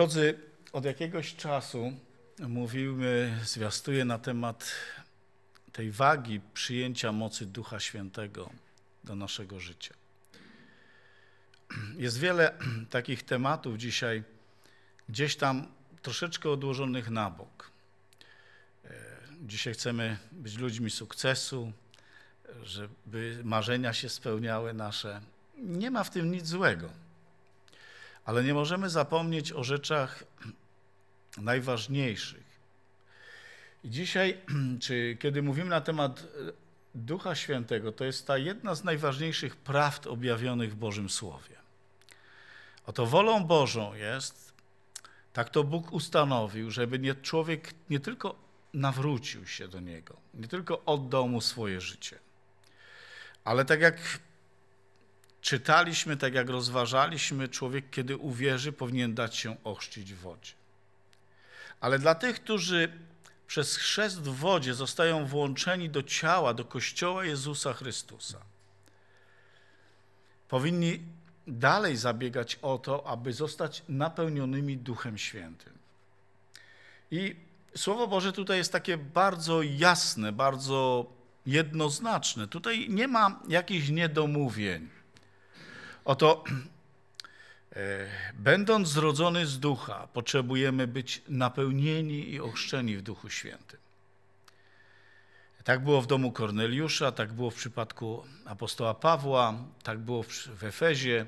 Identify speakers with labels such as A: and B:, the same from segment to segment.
A: Drodzy, od jakiegoś czasu mówimy, zwiastuję na temat tej wagi przyjęcia mocy Ducha Świętego do naszego życia. Jest wiele takich tematów dzisiaj, gdzieś tam troszeczkę odłożonych na bok. Dzisiaj chcemy być ludźmi sukcesu, żeby marzenia się spełniały nasze. Nie ma w tym nic złego. Ale nie możemy zapomnieć o rzeczach najważniejszych. I dzisiaj, czy kiedy mówimy na temat e, Ducha Świętego, to jest ta jedna z najważniejszych prawd objawionych w Bożym Słowie. Oto wolą Bożą jest, tak to Bóg ustanowił, żeby nie, człowiek nie tylko nawrócił się do Niego, nie tylko oddał Mu swoje życie, ale tak jak czytaliśmy, tak jak rozważaliśmy, człowiek, kiedy uwierzy, powinien dać się ochrzcić w wodzie. Ale dla tych, którzy przez chrzest w wodzie zostają włączeni do ciała, do Kościoła Jezusa Chrystusa, powinni dalej zabiegać o to, aby zostać napełnionymi Duchem Świętym. I Słowo Boże tutaj jest takie bardzo jasne, bardzo jednoznaczne. Tutaj nie ma jakichś niedomówień. Oto, e, będąc zrodzony z ducha, potrzebujemy być napełnieni i ochrzczeni w duchu świętym. Tak było w domu Korneliusza, tak było w przypadku apostoła Pawła, tak było w Efezie.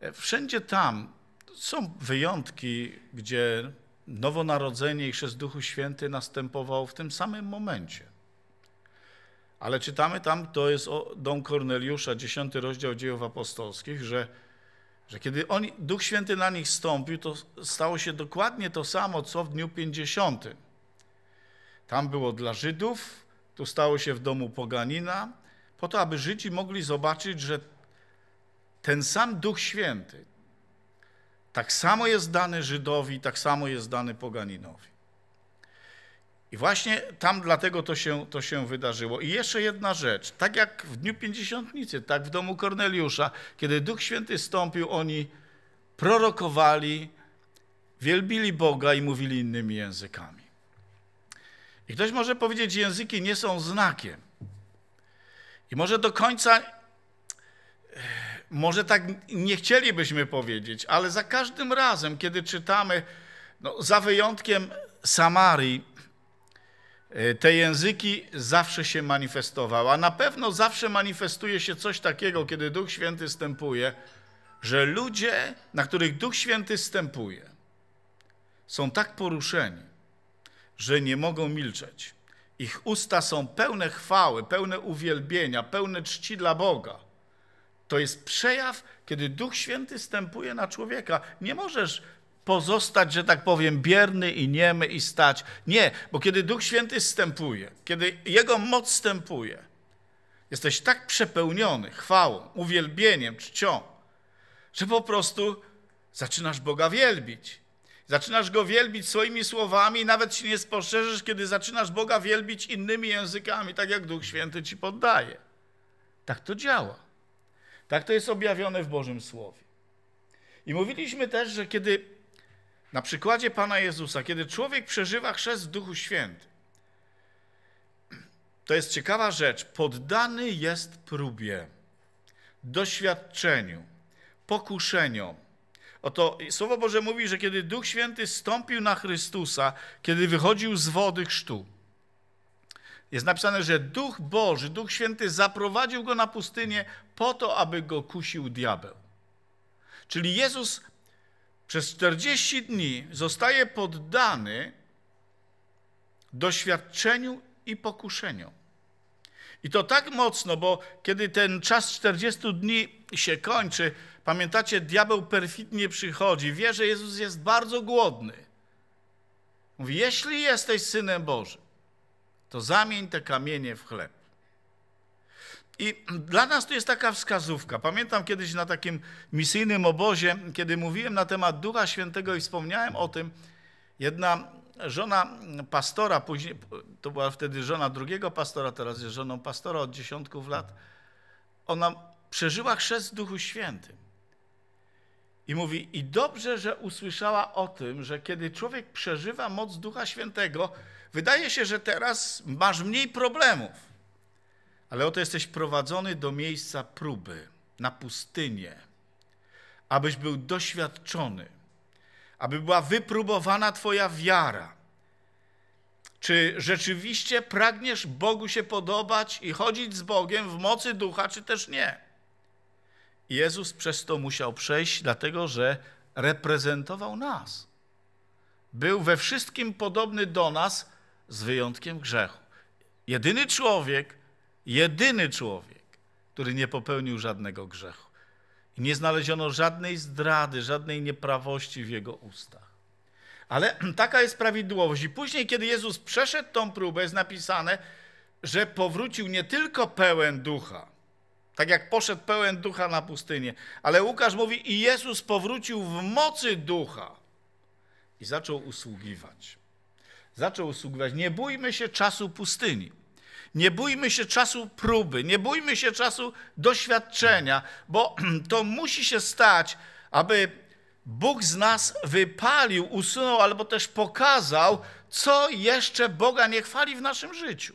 A: E, wszędzie tam są wyjątki, gdzie nowonarodzenie i chrzest Duchu Święty następował w tym samym momencie. Ale czytamy tam, to jest dom Korneliusza, 10 rozdział dziejów apostolskich, że, że kiedy on, Duch Święty na nich stąpił, to stało się dokładnie to samo, co w dniu 50. Tam było dla Żydów, tu stało się w domu poganina, po to, aby Żydzi mogli zobaczyć, że ten sam Duch Święty tak samo jest dany Żydowi, tak samo jest dany poganinowi. I właśnie tam dlatego to się, to się wydarzyło. I jeszcze jedna rzecz. Tak jak w Dniu Pięćdziesiątnicy, tak w domu Korneliusza, kiedy Duch Święty stąpił, oni prorokowali, wielbili Boga i mówili innymi językami. I ktoś może powiedzieć, że języki nie są znakiem. I może do końca, e, może tak nie chcielibyśmy powiedzieć, ale za każdym razem, kiedy czytamy, no, za wyjątkiem Samarii, E, te języki zawsze się manifestowały, a na pewno zawsze manifestuje się coś takiego, kiedy Duch Święty stępuje, że ludzie, na których Duch Święty stępuje, są tak poruszeni, że nie mogą milczeć. Ich usta są pełne chwały, pełne uwielbienia, pełne czci dla Boga. To jest przejaw, kiedy Duch Święty stępuje na człowieka. Nie możesz pozostać, że tak powiem, bierny i niemy i stać. Nie, bo kiedy Duch Święty wstępuje, kiedy Jego moc wstępuje, jesteś tak przepełniony chwałą, uwielbieniem, czcią, że po prostu zaczynasz Boga wielbić. Zaczynasz Go wielbić swoimi słowami i nawet się nie spostrzeżesz, kiedy zaczynasz Boga wielbić innymi językami, tak jak Duch Święty ci poddaje. Tak to działa. Tak to jest objawione w Bożym Słowie. I mówiliśmy też, że kiedy na przykładzie Pana Jezusa, kiedy człowiek przeżywa chrzest w Duchu Świętym, to jest ciekawa rzecz. Poddany jest próbie, doświadczeniu, pokuszeniom. Oto Słowo Boże mówi, że kiedy Duch Święty stąpił na Chrystusa, kiedy wychodził z wody chrztu, jest napisane, że Duch Boży, Duch Święty zaprowadził go na pustynię po to, aby go kusił diabeł. Czyli Jezus przez 40 dni zostaje poddany doświadczeniu i pokuszeniom. I to tak mocno, bo kiedy ten czas 40 dni się kończy, pamiętacie, diabeł perfidnie przychodzi, wie, że Jezus jest bardzo głodny. Mówi, jeśli jesteś Synem Bożym, to zamień te kamienie w chleb. I dla nas to jest taka wskazówka. Pamiętam kiedyś na takim misyjnym obozie, kiedy mówiłem na temat Ducha Świętego i wspomniałem o tym, jedna żona pastora, później, to była wtedy żona drugiego pastora, teraz jest żoną pastora od dziesiątków lat, ona przeżyła chrzest w Duchu Świętym. I mówi, i dobrze, że usłyszała o tym, że kiedy człowiek przeżywa moc Ducha Świętego, wydaje się, że teraz masz mniej problemów. Ale oto jesteś prowadzony do miejsca próby, na pustynię, abyś był doświadczony, aby była wypróbowana Twoja wiara. Czy rzeczywiście pragniesz Bogu się podobać i chodzić z Bogiem w mocy ducha, czy też nie? Jezus przez to musiał przejść, dlatego że reprezentował nas. Był we wszystkim podobny do nas, z wyjątkiem grzechu. Jedyny człowiek, jedyny człowiek, który nie popełnił żadnego grzechu. I nie znaleziono żadnej zdrady, żadnej nieprawości w jego ustach. Ale taka jest prawidłowość. I później, kiedy Jezus przeszedł tą próbę, jest napisane, że powrócił nie tylko pełen ducha, tak jak poszedł pełen ducha na pustynię, ale Łukasz mówi, i Jezus powrócił w mocy ducha i zaczął usługiwać. Zaczął usługiwać. Nie bójmy się czasu pustyni. Nie bójmy się czasu próby, nie bójmy się czasu doświadczenia, bo to musi się stać, aby Bóg z nas wypalił, usunął albo też pokazał, co jeszcze Boga nie chwali w naszym życiu.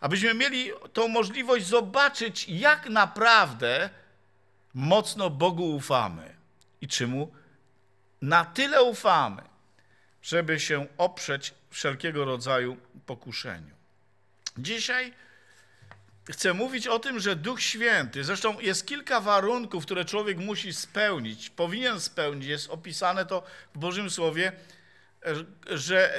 A: Abyśmy mieli tą możliwość zobaczyć, jak naprawdę mocno Bogu ufamy i czemu na tyle ufamy, żeby się oprzeć wszelkiego rodzaju pokuszeniu. Dzisiaj chcę mówić o tym, że Duch Święty, zresztą jest kilka warunków, które człowiek musi spełnić, powinien spełnić, jest opisane to w Bożym Słowie, e, że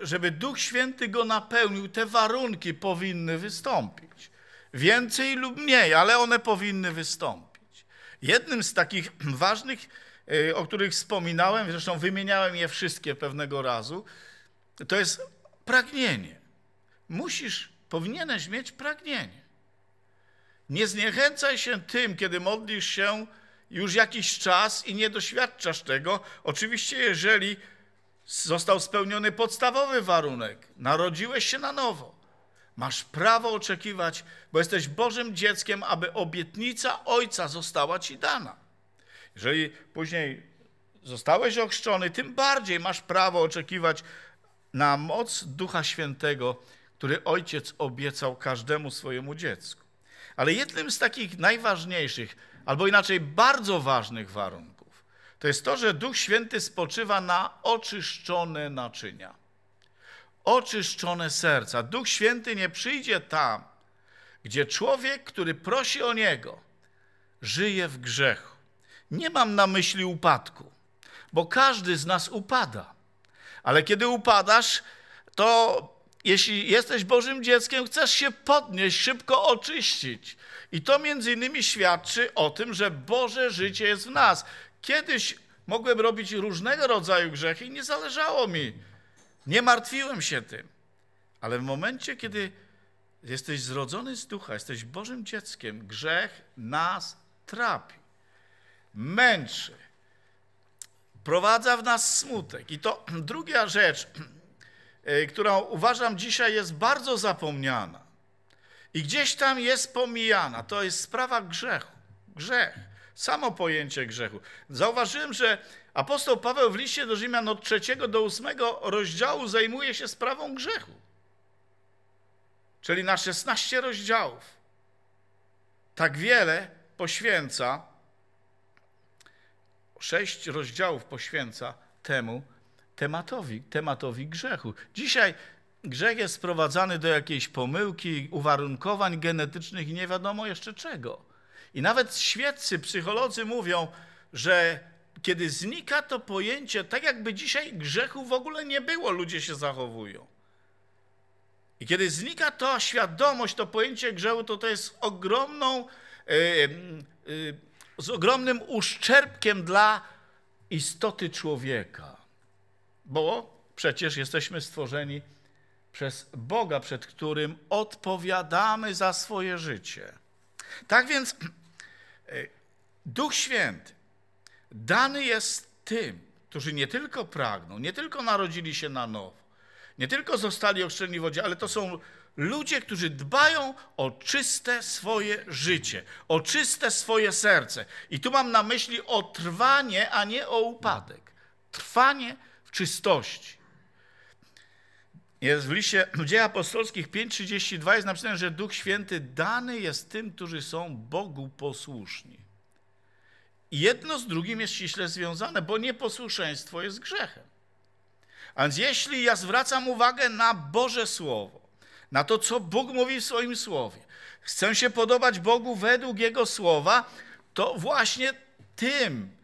A: żeby Duch Święty go napełnił, te warunki powinny wystąpić. Więcej lub mniej, ale one powinny wystąpić. Jednym z takich ważnych, e, o których wspominałem, zresztą wymieniałem je wszystkie pewnego razu, to jest pragnienie musisz, powinieneś mieć pragnienie. Nie zniechęcaj się tym, kiedy modlisz się już jakiś czas i nie doświadczasz tego. Oczywiście, jeżeli został spełniony podstawowy warunek, narodziłeś się na nowo. Masz prawo oczekiwać, bo jesteś Bożym dzieckiem, aby obietnica Ojca została ci dana. Jeżeli później zostałeś ochrzczony, tym bardziej masz prawo oczekiwać na moc Ducha Świętego, który ojciec obiecał każdemu swojemu dziecku. Ale jednym z takich najważniejszych, albo inaczej bardzo ważnych warunków, to jest to, że Duch Święty spoczywa na oczyszczone naczynia. Oczyszczone serca. Duch Święty nie przyjdzie tam, gdzie człowiek, który prosi o Niego, żyje w grzechu. Nie mam na myśli upadku, bo każdy z nas upada. Ale kiedy upadasz, to jeśli jesteś Bożym dzieckiem, chcesz się podnieść, szybko oczyścić. I to między innymi świadczy o tym, że Boże życie jest w nas. Kiedyś mogłem robić różnego rodzaju grzechy i nie zależało mi. Nie martwiłem się tym. Ale w momencie, kiedy jesteś zrodzony z ducha, jesteś Bożym dzieckiem, grzech nas trapi, męczy, prowadza w nas smutek. I to druga rzecz, E, która uważam dzisiaj jest bardzo zapomniana i gdzieś tam jest pomijana, to jest sprawa grzechu. Grzech, samo pojęcie grzechu. Zauważyłem, że apostoł Paweł w liście do Rzymian od 3 do 8 rozdziału zajmuje się sprawą grzechu. Czyli na 16 rozdziałów. Tak wiele poświęca, sześć rozdziałów poświęca temu, tematowi, tematowi grzechu. Dzisiaj grzech jest sprowadzany do jakiejś pomyłki, uwarunkowań genetycznych i nie wiadomo jeszcze czego. I nawet świeccy psycholodzy mówią, że kiedy znika to pojęcie, tak jakby dzisiaj grzechu w ogóle nie było, ludzie się zachowują. I kiedy znika to świadomość, to pojęcie grzechu, to to jest ogromną, yy, yy, z ogromnym uszczerbkiem dla istoty człowieka. Bo przecież jesteśmy stworzeni przez Boga, przed którym odpowiadamy za swoje życie. Tak więc e, Duch Święty dany jest tym, którzy nie tylko pragną, nie tylko narodzili się na nowo, nie tylko zostali oszczędni w wodzie, ale to są ludzie, którzy dbają o czyste swoje życie, o czyste swoje serce. I tu mam na myśli o trwanie, a nie o upadek. Trwanie czystości. Jest w liście w Dzieje Apostolskich 5,32 jest napisane, że Duch Święty dany jest tym, którzy są Bogu posłuszni. jedno z drugim jest ściśle związane, bo nieposłuszeństwo jest grzechem. A więc jeśli ja zwracam uwagę na Boże Słowo, na to, co Bóg mówi w swoim Słowie, chcę się podobać Bogu według Jego Słowa, to właśnie tym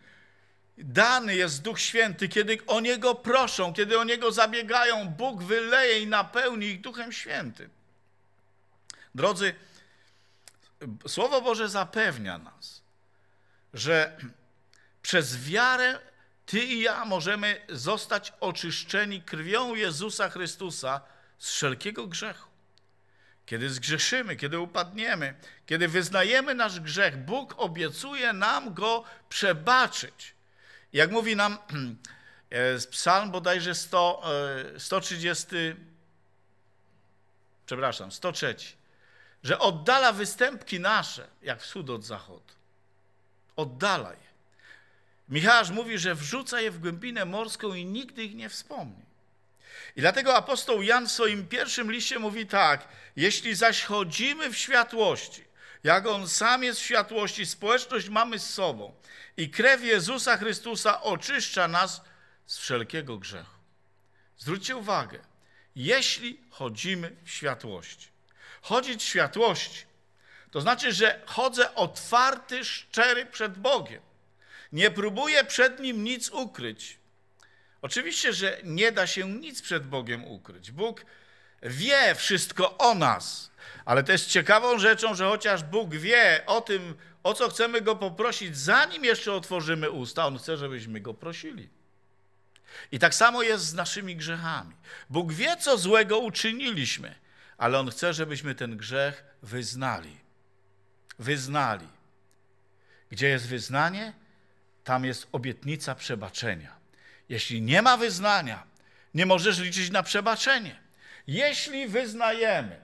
A: Dany jest Duch Święty, kiedy o Niego proszą, kiedy o Niego zabiegają, Bóg wyleje i napełni ich Duchem Świętym. Drodzy, Słowo Boże zapewnia nas, że przez wiarę Ty i ja możemy zostać oczyszczeni krwią Jezusa Chrystusa z wszelkiego grzechu. Kiedy zgrzeszymy, kiedy upadniemy, kiedy wyznajemy nasz grzech, Bóg obiecuje nam go przebaczyć jak mówi nam e, psalm bodajże 100, 130, e, przepraszam, 103, że oddala występki nasze, jak wschód od zachodu. Oddala je. Michał mówi, że wrzuca je w głębinę morską i nigdy ich nie wspomni. I dlatego apostoł Jan w swoim pierwszym liście mówi tak: Jeśli zaś chodzimy w światłości, jak On sam jest w światłości, społeczność mamy z sobą. I krew Jezusa Chrystusa oczyszcza nas z wszelkiego grzechu. Zwróćcie uwagę, jeśli chodzimy w światłości, chodzić w światłości, to znaczy, że chodzę otwarty, szczery przed Bogiem. Nie próbuję przed Nim nic ukryć. Oczywiście, że nie da się nic przed Bogiem ukryć. Bóg wie wszystko o nas. Ale też ciekawą rzeczą, że chociaż Bóg wie o tym, o co chcemy Go poprosić, zanim jeszcze otworzymy usta, On chce, żebyśmy Go prosili. I tak samo jest z naszymi grzechami. Bóg wie, co złego uczyniliśmy, ale On chce, żebyśmy ten grzech wyznali. Wyznali. Gdzie jest wyznanie, tam jest obietnica przebaczenia. Jeśli nie ma wyznania, nie możesz liczyć na przebaczenie. Jeśli wyznajemy,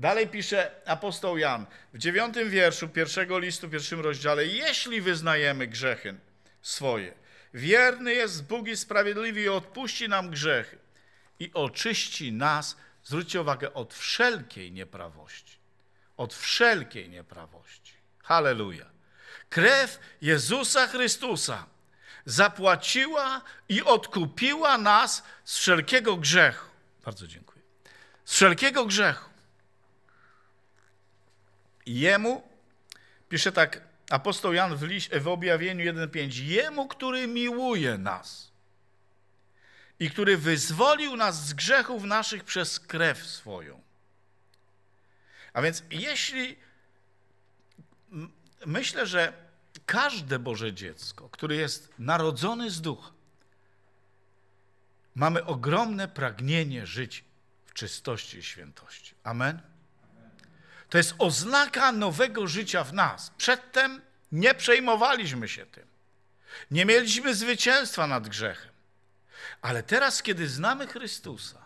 A: Dalej pisze apostoł Jan w dziewiątym wierszu pierwszego listu, pierwszym rozdziale, jeśli wyznajemy grzechy swoje, wierny jest Bóg i sprawiedliwy i odpuści nam grzechy i oczyści nas, zwróćcie uwagę, od wszelkiej nieprawości. Od wszelkiej nieprawości. Halleluja. Krew Jezusa Chrystusa zapłaciła i odkupiła nas z wszelkiego grzechu. Bardzo dziękuję. Z wszelkiego grzechu. Jemu, pisze tak apostoł Jan w, w objawieniu 1.5, Jemu, który miłuje nas i który wyzwolił nas z grzechów naszych przez krew swoją. A więc jeśli myślę, że każde Boże dziecko, które jest narodzone z ducha, mamy ogromne pragnienie żyć w czystości i świętości. Amen. To jest oznaka nowego życia w nas. Przedtem nie przejmowaliśmy się tym. Nie mieliśmy zwycięstwa nad grzechem. Ale teraz, kiedy znamy Chrystusa,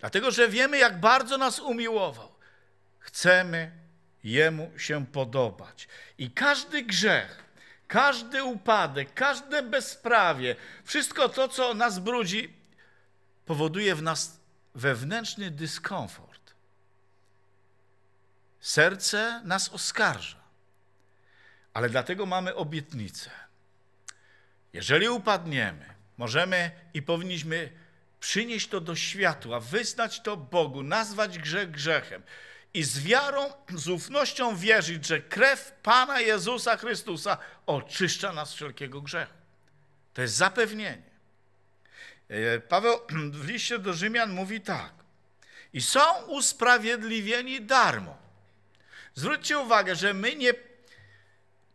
A: dlatego że wiemy, jak bardzo nas umiłował, chcemy Jemu się podobać. I każdy grzech, każdy upadek, każde bezprawie, wszystko to, co nas brudzi, powoduje w nas wewnętrzny dyskomfort. Serce nas oskarża, ale dlatego mamy obietnicę. Jeżeli upadniemy, możemy i powinniśmy przynieść to do światła, wyznać to Bogu, nazwać grzech grzechem i z wiarą, z ufnością wierzyć, że krew Pana Jezusa Chrystusa oczyszcza nas wszelkiego grzechu. To jest zapewnienie. E, Paweł w liście do Rzymian mówi tak. I są usprawiedliwieni darmo Zwróćcie uwagę, że my nie,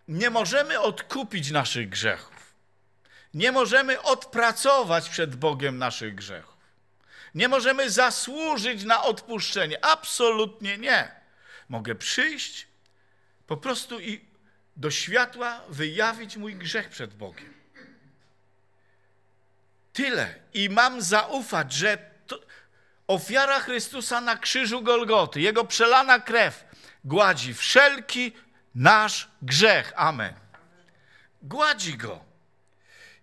A: nie możemy odkupić naszych grzechów. Nie możemy odpracować przed Bogiem naszych grzechów. Nie możemy zasłużyć na odpuszczenie. Absolutnie nie. Mogę przyjść po prostu i do światła wyjawić mój grzech przed Bogiem. Tyle. I mam zaufać, że ofiara Chrystusa na krzyżu Golgoty, Jego przelana krew gładzi wszelki nasz grzech. Amen. Gładzi go.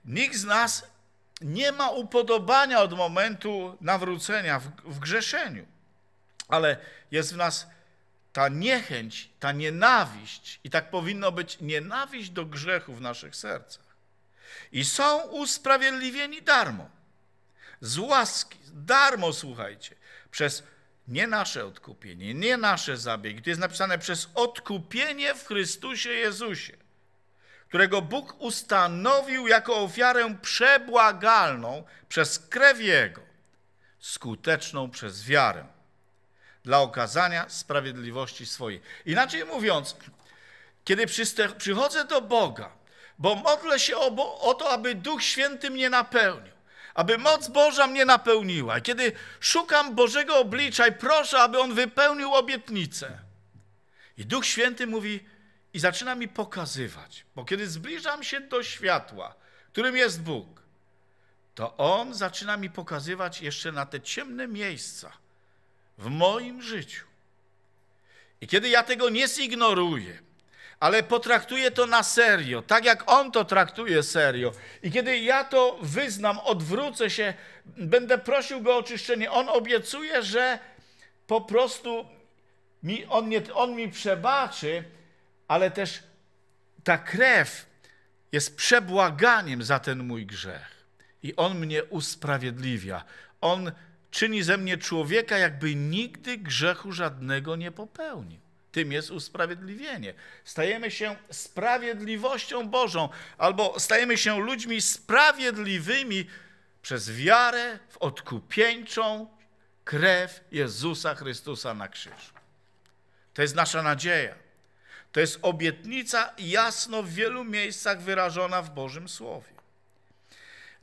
A: Nikt z nas nie ma upodobania od momentu nawrócenia w, w grzeszeniu, ale jest w nas ta niechęć, ta nienawiść, i tak powinno być nienawiść do grzechu w naszych sercach. I są usprawiedliwieni darmo, z łaski, darmo słuchajcie, przez nie nasze odkupienie, nie nasze zabiegi. To jest napisane przez odkupienie w Chrystusie Jezusie, którego Bóg ustanowił jako ofiarę przebłagalną przez krew Jego, skuteczną przez wiarę, dla okazania sprawiedliwości swojej. Inaczej mówiąc, kiedy przychodzę do Boga, bo modlę się o, to, aby Duch Święty mnie napełnił, aby moc Boża mnie napełniła. Kiedy szukam Bożego oblicza i proszę, aby On wypełnił obietnicę. I Duch Święty mówi i zaczyna mi pokazywać, bo kiedy zbliżam się do światła, którym jest Bóg, to On zaczyna mi pokazywać jeszcze na te ciemne miejsca w moim życiu. I kiedy ja tego nie zignoruję, ale potraktuje to na serio, tak jak on to traktuje serio. I kiedy ja to wyznam, odwrócę się, będę prosił go o oczyszczenie, on obiecuje, że po prostu mi, on, nie, on mi przebaczy, ale też ta krew jest przebłaganiem za ten mój grzech. I on mnie usprawiedliwia. On czyni ze mnie człowieka, jakby nigdy grzechu żadnego nie popełnił. Tym jest usprawiedliwienie. Stajemy się sprawiedliwością Bożą, albo stajemy się ludźmi sprawiedliwymi przez wiarę w odkupieńczą krew Jezusa Chrystusa na krzyżu. To jest nasza nadzieja. To jest obietnica jasno w wielu miejscach wyrażona w Bożym Słowie.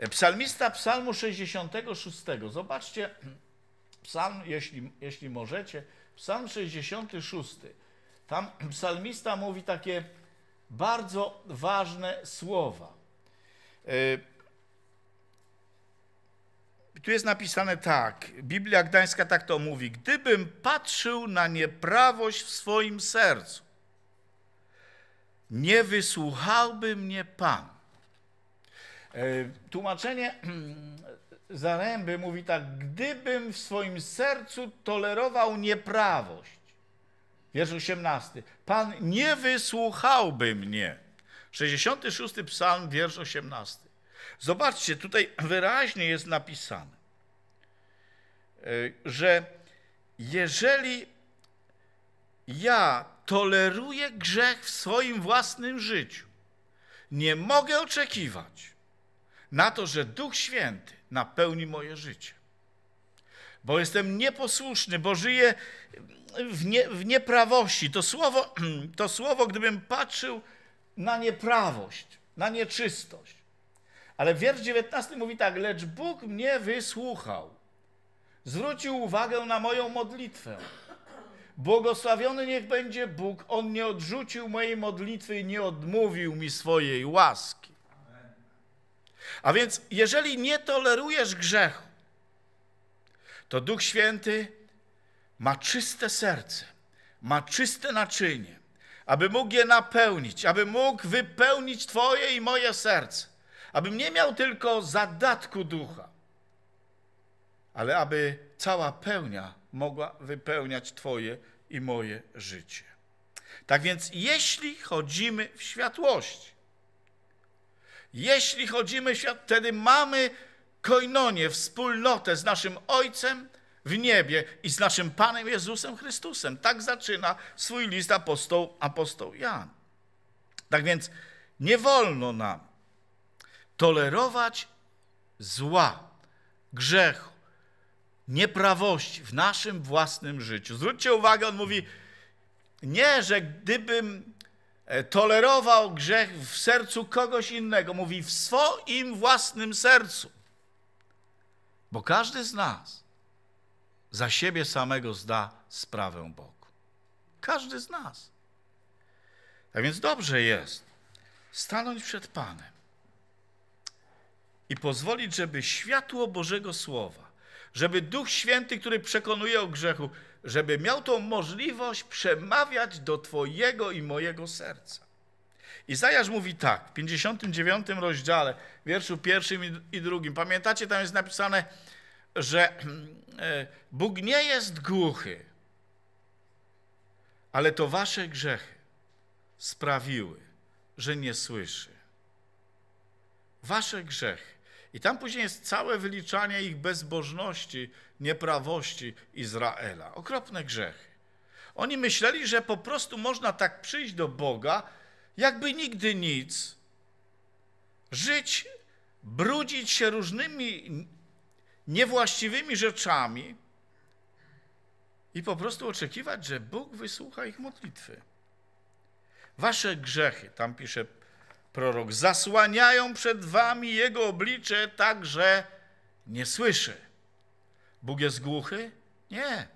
A: Psalmista psalmu 66, zobaczcie, psalm, jeśli, jeśli możecie, Psalm 66. Tam psalmista mówi takie bardzo ważne słowa. E, tu jest napisane tak, Biblia Gdańska tak to mówi. Gdybym patrzył na nieprawość w swoim sercu, nie wysłuchałby mnie Pan. E, tłumaczenie Zaręby mówi tak, gdybym w swoim sercu tolerował nieprawość. Wiersz 18. Pan nie wysłuchałby mnie. 66 psalm, wiersz 18. Zobaczcie, tutaj wyraźnie jest napisane, y, że jeżeli ja toleruję grzech w swoim własnym życiu, nie mogę oczekiwać na to, że Duch Święty napełni moje życie. Bo jestem nieposłuszny, bo żyję w, nie, w nieprawości. To słowo, to słowo, gdybym patrzył na nieprawość, na nieczystość. Ale wiersz 19 mówi tak, lecz Bóg mnie wysłuchał. Zwrócił uwagę na moją modlitwę. Błogosławiony niech będzie Bóg, On nie odrzucił mojej modlitwy i nie odmówił mi swojej łaski. A więc, jeżeli nie tolerujesz grzechu, to Duch Święty ma czyste serce, ma czyste naczynie, aby mógł je napełnić, aby mógł wypełnić Twoje i moje serce, abym nie miał tylko zadatku ducha, ale aby cała pełnia mogła wypełniać Twoje i moje życie. Tak więc, jeśli chodzimy w światłości, jeśli chodzimy w świat, wtedy mamy koinonie, wspólnotę z naszym Ojcem w niebie i z naszym Panem Jezusem Chrystusem. Tak zaczyna swój list apostoł, apostoł Jan. Tak więc nie wolno nam tolerować zła, grzechu, nieprawości w naszym własnym życiu. Zwróćcie uwagę, on mówi, nie, że gdybym E, tolerował grzech w sercu kogoś innego. Mówi w swoim własnym sercu. Bo każdy z nas za siebie samego zda sprawę Bogu. Każdy z nas. Tak więc dobrze jest stanąć przed Panem i pozwolić, żeby światło Bożego Słowa, żeby Duch Święty, który przekonuje o grzechu, żeby miał tą możliwość przemawiać do Twojego i mojego serca. Izajasz mówi tak, w 59 rozdziale, wierszu pierwszym i drugim. Pamiętacie, tam jest napisane, że e, Bóg nie jest głuchy, ale to wasze grzechy sprawiły, że nie słyszy. Wasze grzechy i tam później jest całe wyliczanie ich bezbożności, nieprawości Izraela. Okropne grzechy. Oni myśleli, że po prostu można tak przyjść do Boga, jakby nigdy nic, żyć, brudzić się różnymi niewłaściwymi rzeczami i po prostu oczekiwać, że Bóg wysłucha ich modlitwy. Wasze grzechy, tam pisze prorok, zasłaniają przed wami jego oblicze, tak że nie słyszy. Bóg jest głuchy? Nie.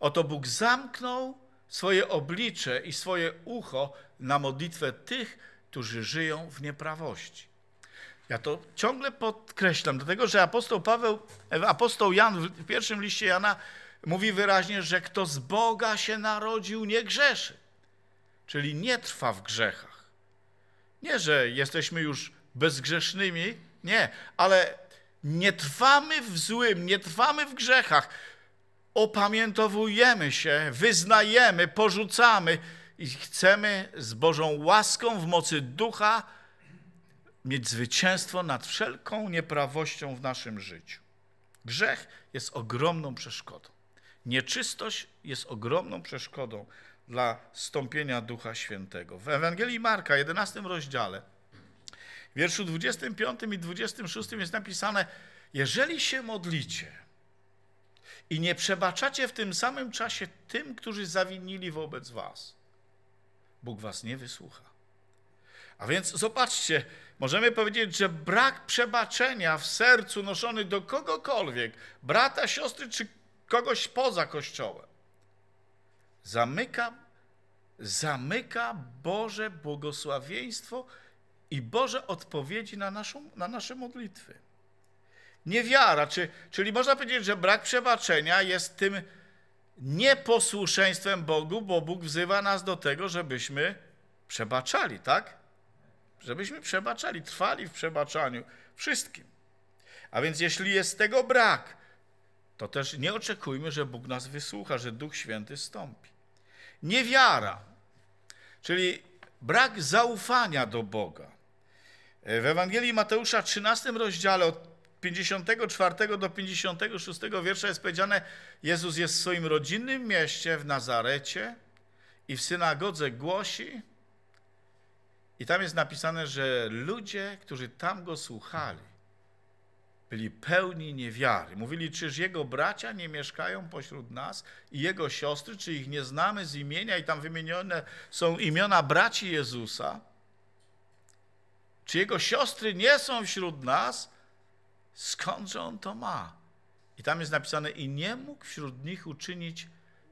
A: Oto Bóg zamknął swoje oblicze i swoje ucho na modlitwę tych, którzy żyją w nieprawości. Ja to ciągle podkreślam, dlatego że apostoł Paweł, e, apostoł Jan w pierwszym liście Jana mówi wyraźnie, że kto z Boga się narodził, nie grzeszy. Czyli nie trwa w grzechach. Nie, że jesteśmy już bezgrzesznymi, nie, ale nie trwamy w złym, nie trwamy w grzechach. Opamiętowujemy się, wyznajemy, porzucamy i chcemy z Bożą łaską w mocy ducha mieć zwycięstwo nad wszelką nieprawością w naszym życiu. Grzech jest ogromną przeszkodą. Nieczystość jest ogromną przeszkodą dla stąpienia Ducha Świętego. W Ewangelii Marka, 11 rozdziale, w wierszu 25 i 26 jest napisane: Jeżeli się modlicie i nie przebaczacie w tym samym czasie tym, którzy zawinili wobec Was, Bóg Was nie wysłucha. A więc zobaczcie, możemy powiedzieć, że brak przebaczenia w sercu noszony do kogokolwiek, brata, siostry czy kogoś poza kościołem, zamyka, zamyka Boże błogosławieństwo i Boże odpowiedzi na, naszą, na nasze modlitwy. Niewiara, czy, czyli można powiedzieć, że brak przebaczenia jest tym nieposłuszeństwem Bogu, bo Bóg wzywa nas do tego, żebyśmy przebaczali, tak? Żebyśmy przebaczali, trwali w przebaczaniu wszystkim. A więc jeśli jest tego brak, to też nie oczekujmy, że Bóg nas wysłucha, że Duch Święty stąpi. Niewiara, czyli brak zaufania do Boga. E, w Ewangelii Mateusza 13 rozdziale od 54 do 56 wiersza jest powiedziane, Jezus jest w swoim rodzinnym mieście w Nazarecie i w synagodze głosi i tam jest napisane, że ludzie, którzy tam go słuchali, byli pełni niewiary. Mówili, czyż jego bracia nie mieszkają pośród nas i jego siostry, czy ich nie znamy z imienia i tam wymienione są imiona braci Jezusa? Czy jego siostry nie są wśród nas? Skądże on to ma? I tam jest napisane, i nie mógł wśród nich uczynić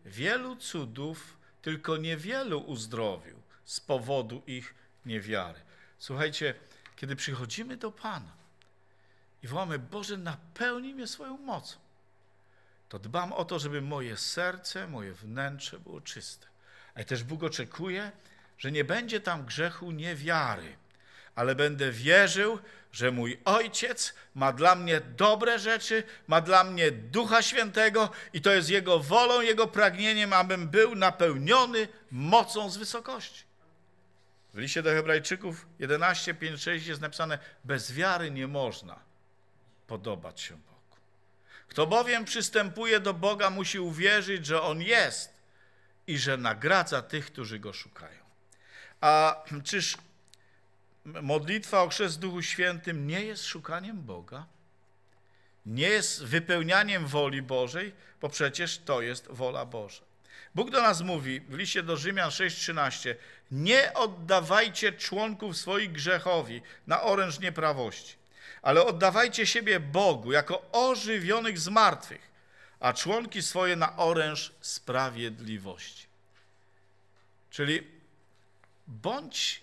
A: wielu cudów, tylko niewielu uzdrowił z powodu ich niewiary. Słuchajcie, kiedy przychodzimy do Pana, i wołamy, Boże, napełnij mnie swoją mocą, to dbam o to, żeby moje serce, moje wnętrze było czyste. Ale też Bóg oczekuje, że nie będzie tam grzechu niewiary, ale będę wierzył, że mój Ojciec ma dla mnie dobre rzeczy, ma dla mnie Ducha Świętego i to jest Jego wolą, Jego pragnieniem, abym był napełniony mocą z wysokości. W liście do Hebrajczyków 11, 5, 6 jest napisane: Bez wiary nie można podobać się Bogu. Kto bowiem przystępuje do Boga, musi uwierzyć, że On jest i że nagradza tych, którzy Go szukają. A czyż modlitwa o chrzest Duchu Świętym nie jest szukaniem Boga? Nie jest wypełnianiem woli Bożej, bo przecież to jest wola Boża. Bóg do nas mówi w liście do Rzymian 6:13: Nie oddawajcie członków swoich grzechowi na oręż nieprawości ale oddawajcie siebie Bogu jako ożywionych z martwych, a członki swoje na oręż sprawiedliwości. Czyli bądź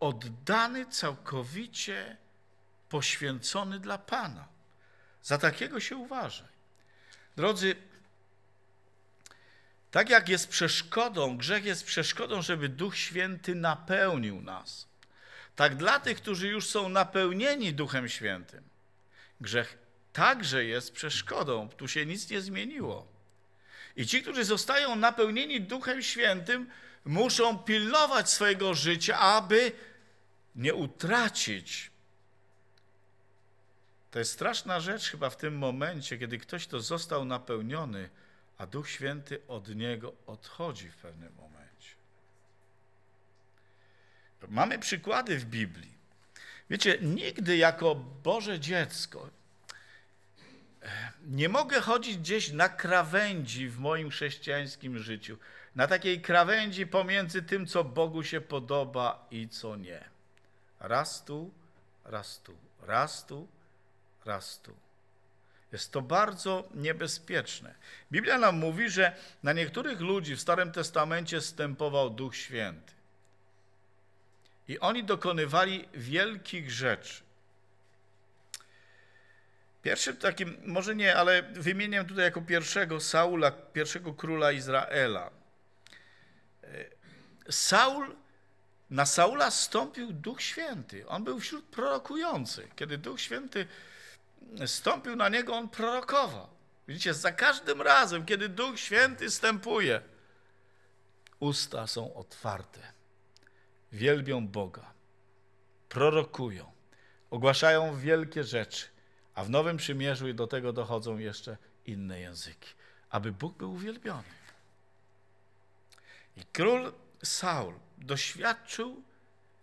A: oddany całkowicie, poświęcony dla Pana. Za takiego się uważaj. Drodzy, tak jak jest przeszkodą, grzech jest przeszkodą, żeby Duch Święty napełnił nas tak dla tych, którzy już są napełnieni Duchem Świętym. Grzech także jest przeszkodą, tu się nic nie zmieniło. I ci, którzy zostają napełnieni Duchem Świętym, muszą pilnować swojego życia, aby nie utracić. To jest straszna rzecz chyba w tym momencie, kiedy ktoś to został napełniony, a Duch Święty od niego odchodzi w pewnym momencie. Mamy przykłady w Biblii. Wiecie, nigdy jako Boże dziecko e, nie mogę chodzić gdzieś na krawędzi w moim chrześcijańskim życiu. Na takiej krawędzi pomiędzy tym, co Bogu się podoba i co nie. Raz tu, raz tu, raz tu, raz tu. Jest to bardzo niebezpieczne. Biblia nam mówi, że na niektórych ludzi w Starym Testamencie stępował Duch Święty. I oni dokonywali wielkich rzeczy. Pierwszym takim, może nie, ale wymieniam tutaj jako pierwszego Saula, pierwszego króla Izraela. E, Saul, na Saula stąpił Duch Święty. On był wśród prorokujących. Kiedy Duch Święty stąpił na niego, on prorokował. Widzicie, za każdym razem, kiedy Duch Święty stępuje, usta są otwarte wielbią Boga, prorokują, ogłaszają wielkie rzeczy, a w Nowym Przymierzu i do tego dochodzą jeszcze inne języki, aby Bóg był uwielbiony. I król Saul doświadczył,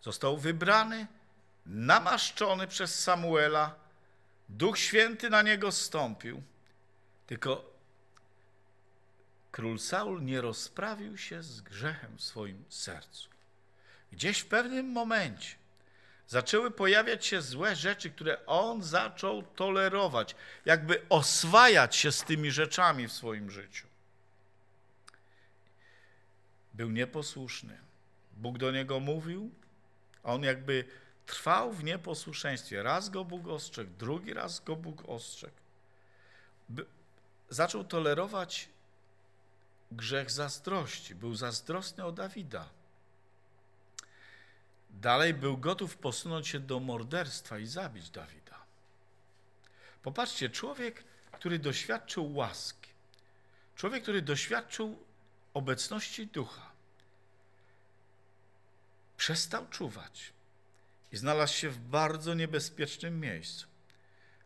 A: został wybrany, namaszczony przez Samuela, Duch Święty na niego stąpił, tylko król Saul nie rozprawił się z grzechem w swoim sercu. Gdzieś w pewnym momencie zaczęły pojawiać się złe rzeczy, które on zaczął tolerować, jakby oswajać się z tymi rzeczami w swoim życiu. Był nieposłuszny. Bóg do niego mówił, a on jakby trwał w nieposłuszeństwie. Raz go Bóg ostrzegł, drugi raz go Bóg ostrzegł. By, zaczął tolerować grzech zazdrości. Był zazdrosny o Dawida. Dalej był gotów posunąć się do morderstwa i zabić Dawida. Popatrzcie, człowiek, który doświadczył łaski, człowiek, który doświadczył obecności ducha, przestał czuwać i znalazł się w bardzo niebezpiecznym miejscu,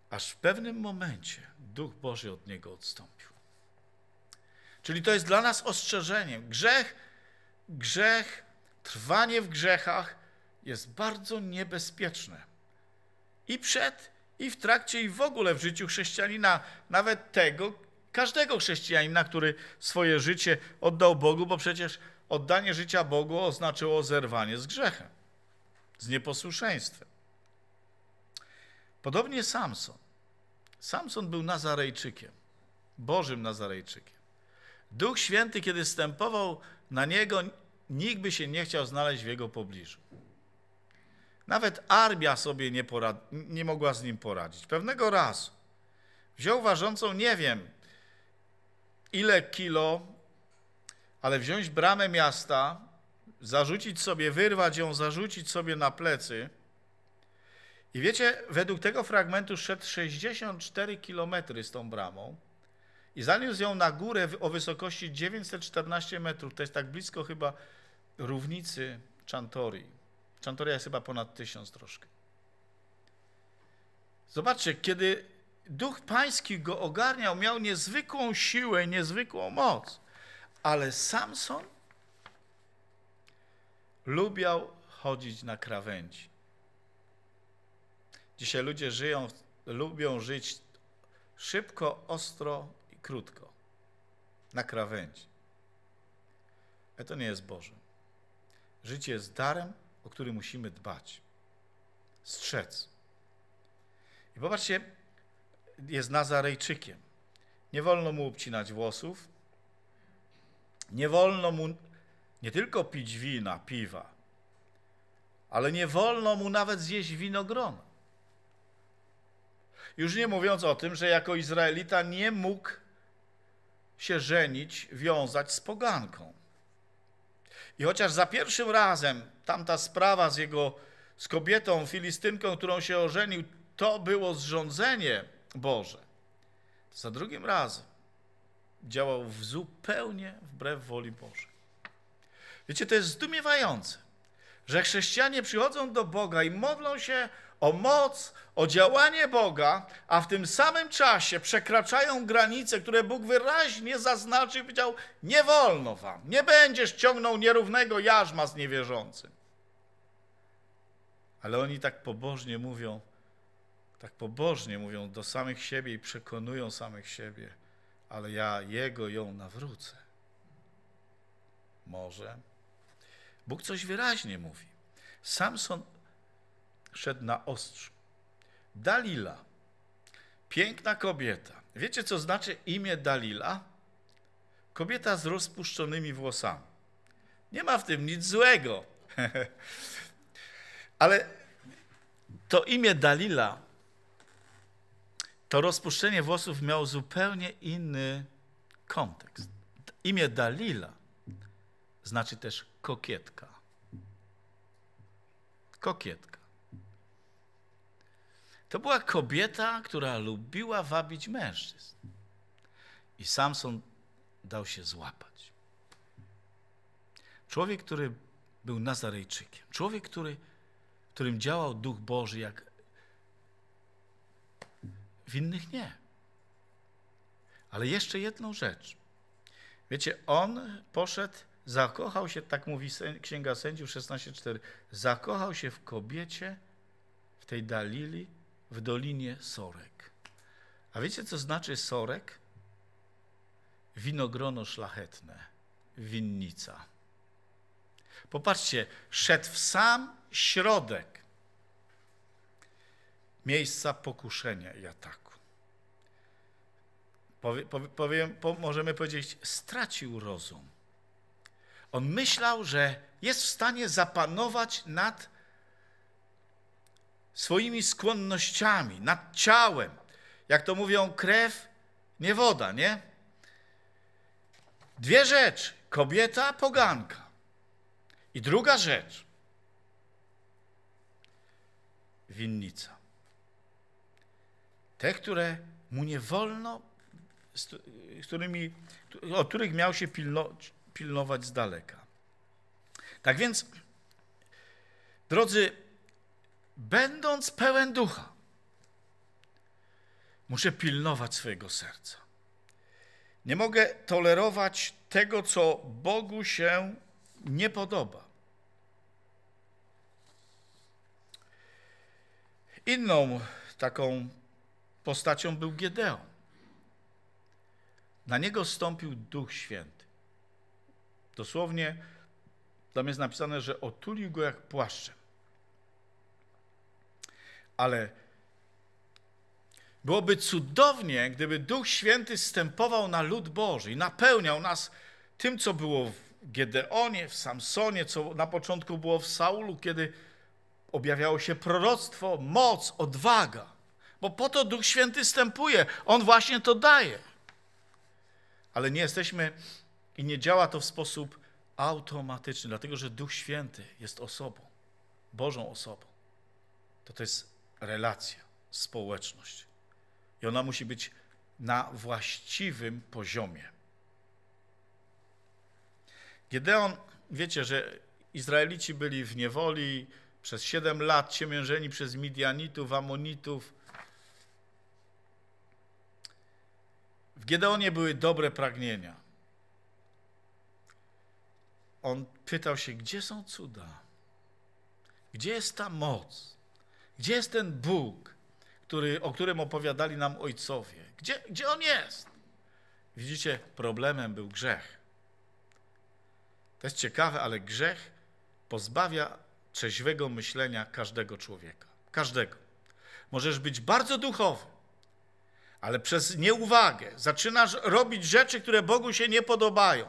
A: aż w pewnym momencie Duch Boży od niego odstąpił. Czyli to jest dla nas ostrzeżeniem. Grzech, grzech, trwanie w grzechach jest bardzo niebezpieczne. I przed, i w trakcie, i w ogóle w życiu chrześcijanina, nawet tego, każdego chrześcijanina, który swoje życie oddał Bogu, bo przecież oddanie życia Bogu oznaczyło zerwanie z grzechem, z nieposłuszeństwem. Podobnie Samson. Samson był Nazarejczykiem, Bożym Nazarejczykiem. Duch Święty, kiedy stępował na niego, nikt by się nie chciał znaleźć w jego pobliżu. Nawet armia sobie nie, nie mogła z nim poradzić. Pewnego razu wziął ważącą, nie wiem ile kilo, ale wziąć bramę miasta, zarzucić sobie, wyrwać ją, zarzucić sobie na plecy. I wiecie, według tego fragmentu szedł 64 kilometry z tą bramą i zaniósł ją na górę o wysokości 914 metrów. To jest tak blisko chyba równicy Chantori. Czantoria jest chyba ponad tysiąc troszkę. Zobaczcie, kiedy Duch Pański go ogarniał, miał niezwykłą siłę, niezwykłą moc. Ale Samson lubiał chodzić na krawędzi. Dzisiaj ludzie żyją, lubią żyć szybko, ostro i krótko. Na krawędzi. Ale to nie jest Boże. Życie jest darem, o który musimy dbać, strzec. I popatrzcie, jest Nazarejczykiem. Nie wolno mu obcinać włosów, nie wolno mu nie tylko pić wina, piwa, ale nie wolno mu nawet zjeść winogrona. Już nie mówiąc o tym, że jako Izraelita nie mógł się żenić, wiązać z poganką. I chociaż za pierwszym razem tamta sprawa z jego, z kobietą filistynką, którą się ożenił, to było zrządzenie Boże, to za drugim razem działał w zupełnie wbrew woli Bożej. Wiecie, to jest zdumiewające, że chrześcijanie przychodzą do Boga i modlą się o moc, o działanie Boga, a w tym samym czasie przekraczają granice, które Bóg wyraźnie zaznaczył i powiedział: Nie wolno wam, nie będziesz ciągnął nierównego jarzma z niewierzącym. Ale oni tak pobożnie mówią, tak pobożnie mówią do samych siebie i przekonują samych siebie, ale ja jego ją nawrócę. Może. Bóg coś wyraźnie mówi. Samson szedł na ostrzu. Dalila, piękna kobieta. Wiecie, co znaczy imię Dalila? Kobieta z rozpuszczonymi włosami. Nie ma w tym nic złego. Ale to imię Dalila, to rozpuszczenie włosów miało zupełnie inny kontekst. Imię Dalila znaczy też kokietka. Kokietka. To była kobieta, która lubiła wabić mężczyzn. I Samson dał się złapać. Człowiek, który był Nazarejczykiem. Człowiek, który, którym działał Duch Boży, jak w innych nie. Ale jeszcze jedną rzecz. Wiecie, on poszedł, zakochał się, tak mówi Księga Sędziów 16.4, zakochał się w kobiecie, w tej Dalili, w dolinie Sorek. A wiecie, co znaczy Sorek? Winogrono szlachetne, winnica. Popatrzcie, szedł w sam środek miejsca pokuszenia i ataku. Powie, powiem, możemy powiedzieć, stracił rozum. On myślał, że jest w stanie zapanować nad swoimi skłonnościami, nad ciałem. Jak to mówią, krew, nie woda, nie? Dwie rzeczy. Kobieta, poganka. I druga rzecz. Winnica. Te, które mu nie wolno, z którymi, o których miał się pilno, pilnować z daleka. Tak więc, drodzy będąc pełen ducha, muszę pilnować swojego serca. Nie mogę tolerować tego, co Bogu się nie podoba. Inną taką postacią był Gedeon. Na niego stąpił Duch Święty. Dosłownie tam jest napisane, że otulił go jak płaszczem ale byłoby cudownie, gdyby Duch Święty stępował na lud Boży i napełniał nas tym, co było w Gedeonie, w Samsonie, co na początku było w Saulu, kiedy objawiało się proroctwo, moc, odwaga. Bo po to Duch Święty stępuje. On właśnie to daje. Ale nie jesteśmy i nie działa to w sposób automatyczny, dlatego że Duch Święty jest osobą, Bożą osobą. To to jest relacja, społeczność. I ona musi być na właściwym poziomie. Gedeon, wiecie, że Izraelici byli w niewoli przez 7 lat, ciemiężeni przez Midianitów, Amonitów. W Gedeonie były dobre pragnienia. On pytał się, gdzie są cuda? Gdzie jest ta moc? Gdzie jest ten Bóg, który, o którym opowiadali nam ojcowie? Gdzie, gdzie on jest? Widzicie, problemem był grzech. To jest ciekawe, ale grzech pozbawia trzeźwego myślenia każdego człowieka. Każdego. Możesz być bardzo duchowy, ale przez nieuwagę zaczynasz robić rzeczy, które Bogu się nie podobają.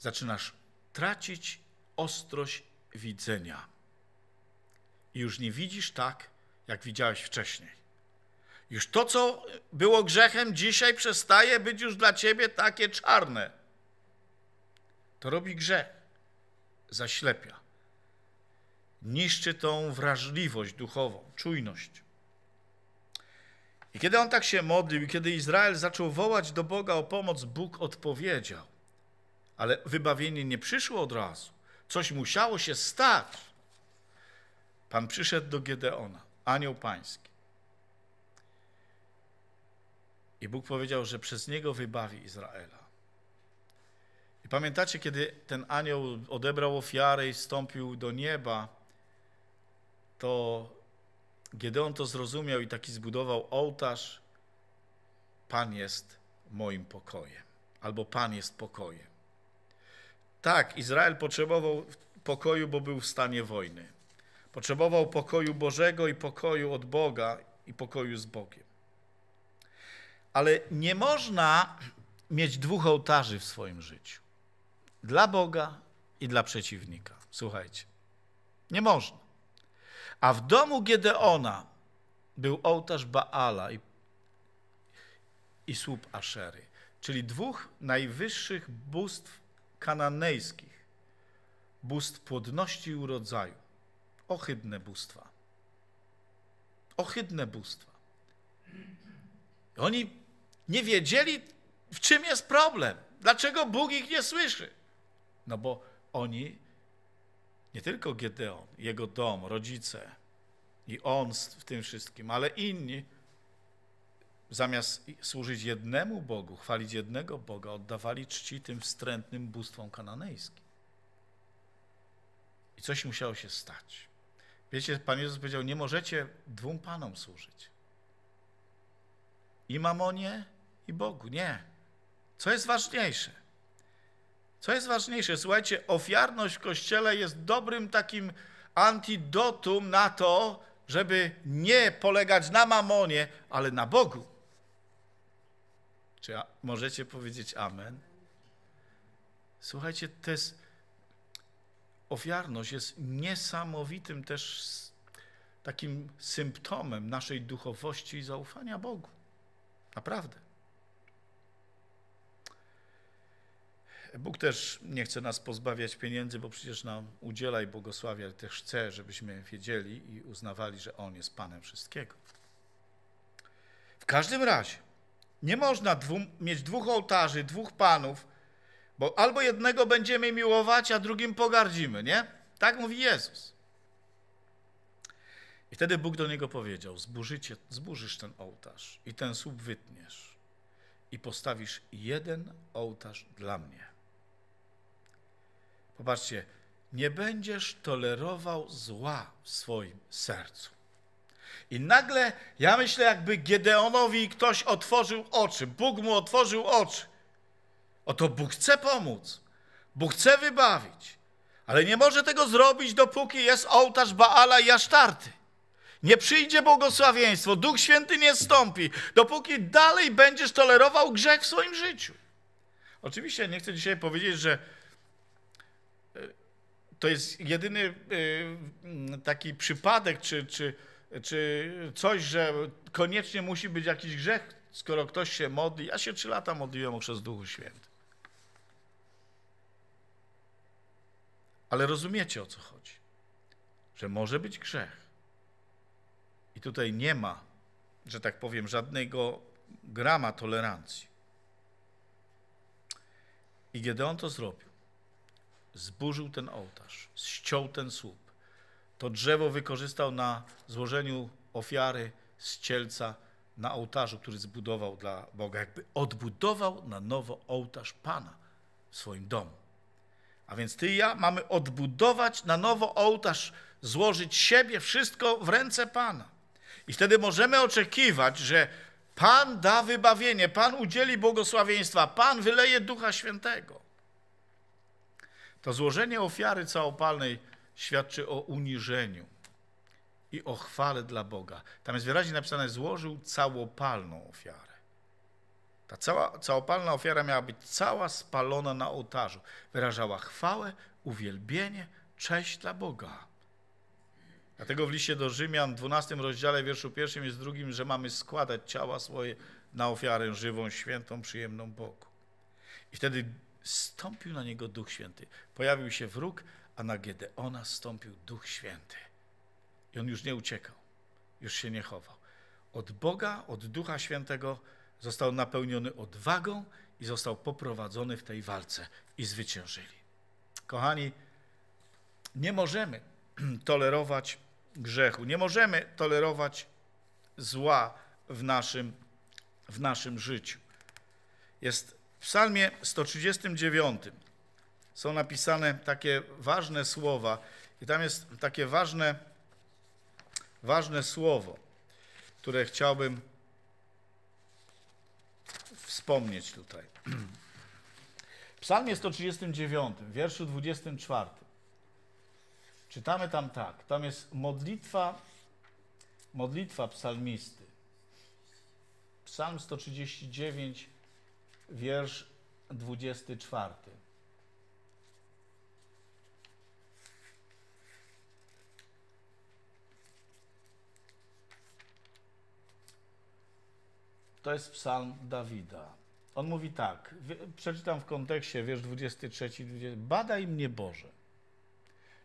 A: Zaczynasz tracić ostrość widzenia i już nie widzisz tak, jak widziałeś wcześniej. Już to, co było grzechem, dzisiaj przestaje być już dla ciebie takie czarne. To robi grzech, zaślepia. Niszczy tą wrażliwość duchową, czujność. I kiedy on tak się modlił, i kiedy Izrael zaczął wołać do Boga o pomoc, Bóg odpowiedział. Ale wybawienie nie przyszło od razu. Coś musiało się stać. Pan przyszedł do Gedeona, anioł pański. I Bóg powiedział, że przez niego wybawi Izraela. I pamiętacie, kiedy ten anioł odebrał ofiarę i wstąpił do nieba, to Gedeon to zrozumiał i taki zbudował ołtarz. Pan jest moim pokojem, albo Pan jest pokojem. Tak, Izrael potrzebował pokoju, bo był w stanie wojny. Potrzebował pokoju Bożego i pokoju od Boga i pokoju z Bogiem. Ale nie można mieć dwóch ołtarzy w swoim życiu. Dla Boga i dla przeciwnika. Słuchajcie. Nie można. A w domu Gedeona był ołtarz Baala i, i słup Aszery, czyli dwóch najwyższych bóstw kananejskich, bóstw płodności i urodzaju ohydne bóstwa. Ohydne bóstwa. Oni nie wiedzieli, w czym jest problem. Dlaczego Bóg ich nie słyszy? No bo oni, nie tylko Gedeon, jego dom, rodzice i on w tym wszystkim, ale inni, zamiast służyć jednemu Bogu, chwalić jednego Boga, oddawali czci tym wstrętnym bóstwom kananejskim. I coś musiało się stać. Wiecie, Pan Jezus powiedział, nie możecie dwóm Panom służyć. I mamonie, i Bogu. Nie. Co jest ważniejsze? Co jest ważniejsze? Słuchajcie, ofiarność w Kościele jest dobrym takim antidotum na to, żeby nie polegać na mamonie, ale na Bogu. Czy możecie powiedzieć amen? Słuchajcie, to jest ofiarność jest niesamowitym też takim symptomem naszej duchowości i zaufania Bogu. Naprawdę. Bóg też nie chce nas pozbawiać pieniędzy, bo przecież nam udziela i błogosławia, ale też chce, żebyśmy wiedzieli i uznawali, że On jest Panem wszystkiego. W każdym razie nie można dwu, mieć dwóch ołtarzy, dwóch panów, bo albo jednego będziemy miłować, a drugim pogardzimy, nie? Tak mówi Jezus. I wtedy Bóg do niego powiedział: Zburzycie, Zburzysz ten ołtarz i ten słup wytniesz i postawisz jeden ołtarz dla mnie. Popatrzcie, nie będziesz tolerował zła w swoim sercu. I nagle, ja myślę, jakby Gedeonowi ktoś otworzył oczy, Bóg mu otworzył oczy Oto Bóg chce pomóc. Bóg chce wybawić. Ale nie może tego zrobić, dopóki jest ołtarz Baala i Asztarty. Nie przyjdzie błogosławieństwo, Duch Święty nie stąpi, dopóki dalej będziesz tolerował grzech w swoim życiu. Oczywiście nie chcę dzisiaj powiedzieć, że e, to jest jedyny e, taki przypadek, czy, czy, czy coś, że koniecznie musi być jakiś grzech, skoro ktoś się modli. Ja się trzy lata modliłem o chrzest Duchu Świętym. Ale rozumiecie o co chodzi? Że może być grzech. I tutaj nie ma, że tak powiem, żadnego grama tolerancji. I Gedeon to zrobił. Zburzył ten ołtarz, ściął ten słup. To drzewo wykorzystał na złożeniu ofiary z cielca na ołtarzu, który zbudował dla Boga. Jakby odbudował na nowo ołtarz Pana w swoim domu. A więc ty i ja mamy odbudować na nowo ołtarz, złożyć siebie, wszystko w ręce Pana. I wtedy możemy oczekiwać, że Pan da wybawienie, Pan udzieli błogosławieństwa, Pan wyleje Ducha Świętego. To złożenie ofiary całopalnej świadczy o uniżeniu i o chwale dla Boga. Tam jest wyraźnie napisane, złożył całopalną ofiarę. Ta cała, całopalna ofiara miała być cała spalona na ołtarzu. Wyrażała chwałę, uwielbienie, cześć dla Boga. Dlatego w liście do Rzymian, 12 rozdziale, wierszu pierwszym jest drugim, że mamy składać ciała swoje na ofiarę żywą, świętą, przyjemną Bogu. I wtedy stąpił na niego Duch Święty. Pojawił się wróg, a na Gedeona stąpił Duch Święty. I on już nie uciekał, już się nie chował. Od Boga, od Ducha Świętego Został napełniony odwagą i został poprowadzony w tej walce i zwyciężyli. Kochani, nie możemy tolerować grzechu, nie możemy tolerować zła w naszym, w naszym życiu. Jest w Psalmie 139 są napisane takie ważne słowa, i tam jest takie ważne, ważne słowo, które chciałbym wspomnieć tutaj. W psalmie 139, wierszu 24. Czytamy tam tak. Tam jest modlitwa, modlitwa psalmisty. Psalm 139, wiersz 24. to jest psalm Dawida. On mówi tak, przeczytam w kontekście wiersz 23, 20, badaj mnie Boże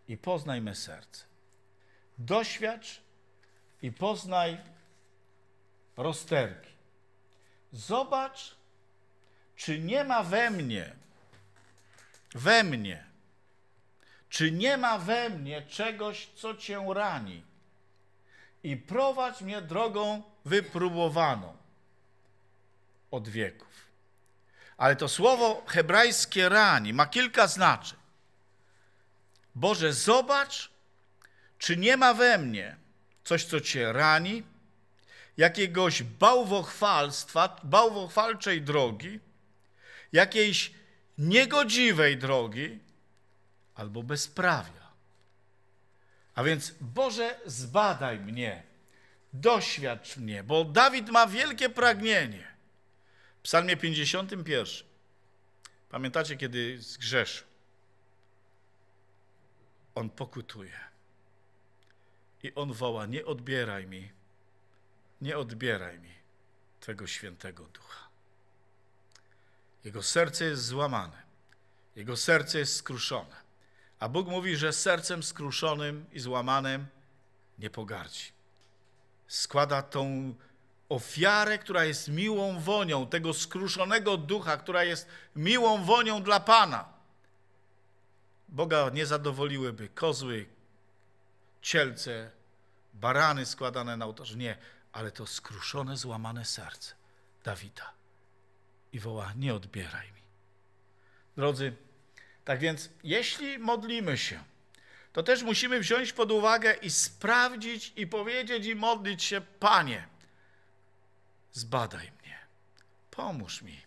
A: i poznaj me serce. Doświadcz i poznaj rozterki. Zobacz, czy nie ma we mnie, we mnie, czy nie ma we mnie czegoś, co cię rani i prowadź mnie drogą wypróbowaną od wieków. Ale to słowo hebrajskie rani ma kilka znaczeń. Boże, zobacz, czy nie ma we mnie coś, co cię rani, jakiegoś bałwochwalstwa, bałwochwalczej drogi, jakiejś niegodziwej drogi albo bezprawia. A więc Boże, zbadaj mnie, doświadcz mnie, bo Dawid ma wielkie pragnienie w psalmie 51. Pamiętacie, kiedy zgrzeszył? On pokutuje. I on woła, nie odbieraj mi, nie odbieraj mi Twego świętego ducha. Jego serce jest złamane, jego serce jest skruszone. A Bóg mówi, że sercem skruszonym i złamanym nie pogardzi. Składa tą ofiarę, która jest miłą wonią, tego skruszonego ducha, która jest miłą wonią dla Pana. Boga nie zadowoliłyby kozły, cielce, barany składane na ołtarz. Nie, ale to skruszone, złamane serce Dawida. I woła, nie odbieraj mi. Drodzy, tak więc jeśli modlimy się, to też musimy wziąć pod uwagę i sprawdzić i powiedzieć i modlić się, Panie, zbadaj mnie, pomóż mi.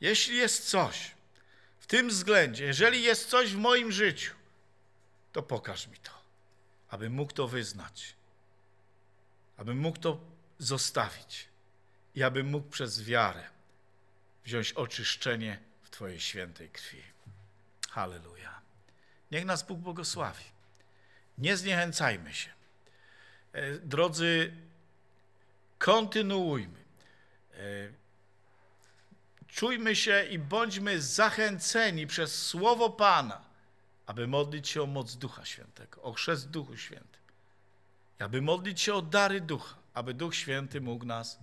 A: Jeśli jest coś w tym względzie, jeżeli jest coś w moim życiu, to pokaż mi to, abym mógł to wyznać, abym mógł to zostawić i abym mógł przez wiarę wziąć oczyszczenie w Twojej świętej krwi. Halleluja. Niech nas Bóg błogosławi. Nie zniechęcajmy się. E, drodzy kontynuujmy. E, czujmy się i bądźmy zachęceni przez Słowo Pana, aby modlić się o moc Ducha Świętego, o chrzest Duchu Świętym, aby modlić się o dary Ducha, aby Duch Święty mógł nas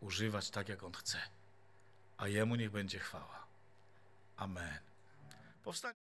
A: używać tak, jak On chce. A Jemu niech będzie chwała. Amen. Powstań